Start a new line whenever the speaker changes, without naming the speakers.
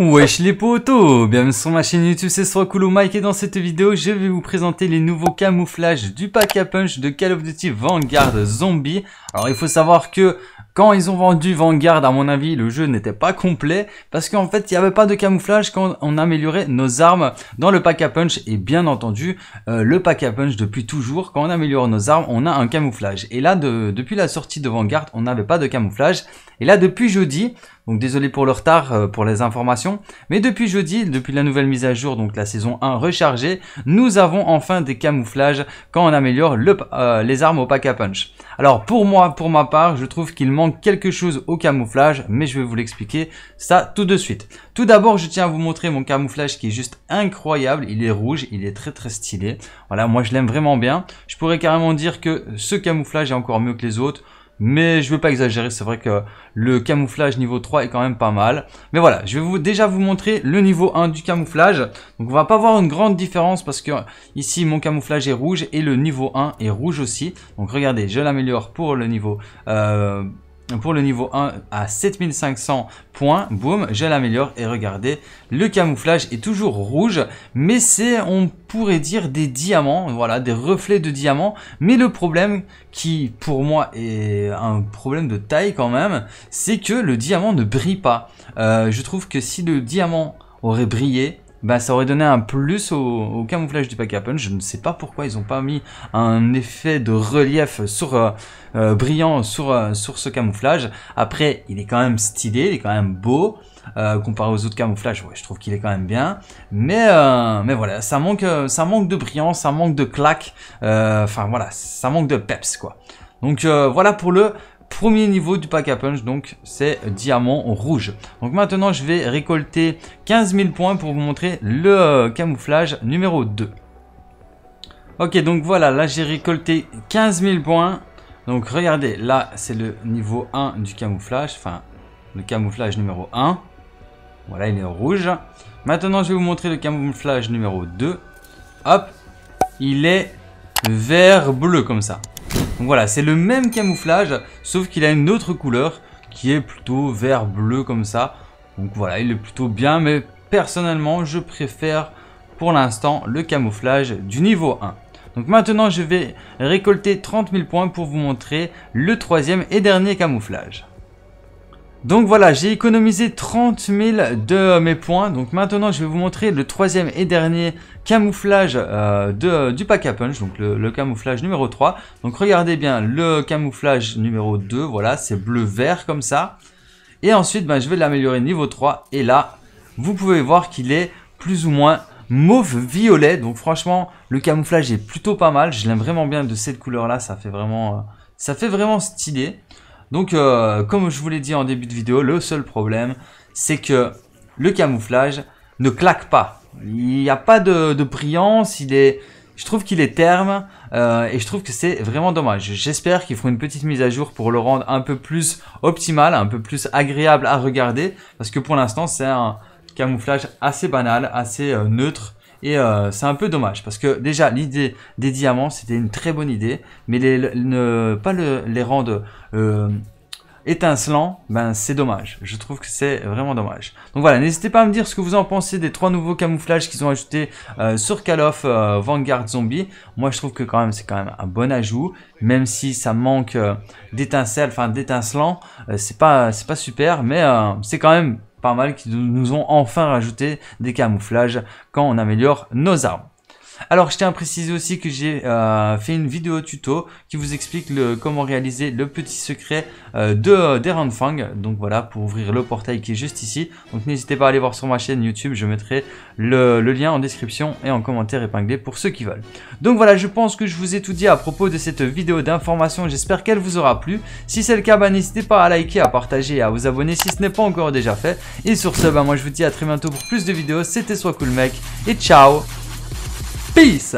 Wesh les potos Bienvenue sur ma chaîne YouTube, c'est cool Mike et dans cette vidéo, je vais vous présenter les nouveaux camouflages du pack à punch de Call of Duty Vanguard Zombie. Alors il faut savoir que quand ils ont vendu Vanguard, à mon avis, le jeu n'était pas complet parce qu'en fait, il n'y avait pas de camouflage quand on améliorait nos armes dans le pack à punch. Et bien entendu, euh, le pack à punch, depuis toujours, quand on améliore nos armes, on a un camouflage. Et là, depuis la sortie de Vanguard, on n'avait pas de camouflage. Et là, depuis jeudi, donc désolé pour le retard euh, pour les informations, mais depuis jeudi, depuis la nouvelle mise à jour, donc la saison 1 rechargée, nous avons enfin des camouflages quand on améliore euh, les armes au pack à punch. Alors pour moi, pour ma part, je trouve qu'il manque quelque chose au camouflage, mais je vais vous l'expliquer ça tout de suite. Tout d'abord, je tiens à vous montrer mon camouflage qui est juste incroyable. Il est rouge, il est très très stylé. Voilà, moi je l'aime vraiment bien. Je pourrais carrément dire que ce camouflage est encore mieux que les autres. Mais je ne veux pas exagérer, c'est vrai que le camouflage niveau 3 est quand même pas mal. Mais voilà, je vais vous, déjà vous montrer le niveau 1 du camouflage. Donc on va pas voir une grande différence parce que ici mon camouflage est rouge et le niveau 1 est rouge aussi. Donc regardez, je l'améliore pour le niveau... Euh pour le niveau 1 à 7500 points. Boum, je l'améliore et regardez, le camouflage est toujours rouge, mais c'est, on pourrait dire, des diamants, voilà, des reflets de diamants. Mais le problème, qui pour moi est un problème de taille quand même, c'est que le diamant ne brille pas. Euh, je trouve que si le diamant aurait brillé, ben ça aurait donné un plus au, camouflage du pack à punch. Je ne sais pas pourquoi ils n'ont pas mis un effet de relief sur euh, euh, brillant sur euh, sur ce camouflage. Après, il est quand même stylé, il est quand même beau comparé aux autres camouflages. Ouais, je trouve qu'il est quand même bien, mais mais voilà, ça manque ça manque de brillance, ça manque de claque. Enfin voilà, ça manque de peps quoi. Donc voilà pour le premier niveau du pack à punch, donc c'est diamant rouge. Donc maintenant, je vais récolter 15 000 points pour vous montrer le euh, camouflage numéro 2. Ok, donc voilà, là j'ai récolté 15 000 points. Donc regardez, là c'est le niveau 1 du camouflage, enfin le camouflage numéro 1. Voilà, il est rouge. Maintenant, je vais vous montrer le camouflage numéro 2. Hop, il est vert bleu comme ça. Donc voilà, c'est le même camouflage, sauf qu'il a une autre couleur qui est plutôt vert bleu comme ça. Donc voilà, il est plutôt bien, mais personnellement, je préfère pour l'instant le camouflage du niveau 1. Donc maintenant, je vais récolter 30 000 points pour vous montrer le troisième et dernier camouflage. Donc voilà, j'ai économisé 30 000 de euh, mes points. Donc maintenant, je vais vous montrer le troisième et dernier camouflage euh, de, euh, du pack à punch. Donc le, camouflage numéro 3. Donc regardez bien le camouflage numéro 2. Voilà, c'est bleu-vert comme ça. Et ensuite, ben, je vais l'améliorer niveau 3. Et là, vous pouvez voir qu'il est plus ou moins mauve-violet. Donc franchement, le camouflage est plutôt pas mal. Je l'aime vraiment bien de cette couleur-là. Ça fait vraiment, ça fait vraiment stylé. Donc, euh, comme je vous l'ai dit en début de vidéo, le seul problème, c'est que le camouflage ne claque pas. Il n'y a pas de, brillance, il est... Je trouve qu'il est terme euh, et je trouve que c'est vraiment dommage. J'espère qu'ils feront une petite mise à jour pour le rendre un peu plus optimal, un peu plus agréable à regarder. Parce que pour l'instant, c'est un camouflage assez banal, assez euh, neutre et euh, c'est un peu dommage parce que déjà l'idée des diamants c'était une très bonne idée, mais ne pas les rendre euh, étincelants, ben c'est dommage. Je trouve que c'est vraiment dommage. Donc voilà, n'hésitez pas à me dire ce que vous en pensez des trois nouveaux camouflages qu'ils ont ajoutés euh, sur Call of Vanguard Zombie. Moi je trouve que quand même c'est quand même un bon ajout, même si ça manque d'étincelles, enfin d'étincelants, c'est pas c'est pas super, mais c'est quand même pas mal qui nous ont enfin rajouté des camouflages quand on améliore nos armes. Alors je tiens à préciser aussi que j'ai euh, fait une vidéo tuto qui vous explique le, comment réaliser le petit secret euh, de euh, deran Donc voilà, pour ouvrir le portail qui est juste ici. Donc n'hésitez pas à aller voir sur ma chaîne YouTube, je mettrai le, lien en description et en commentaire épinglé pour ceux qui veulent. Donc voilà, je pense que je vous ai tout dit à propos de cette vidéo d'information, j'espère qu'elle vous aura plu. Si c'est le cas, bah, n'hésitez pas à liker, à partager et à vous abonner si ce n'est pas encore déjà fait. Et sur ce, bah, moi je vous dis à très bientôt pour plus de vidéos, c'était Soit Cool Mec et ciao Peace.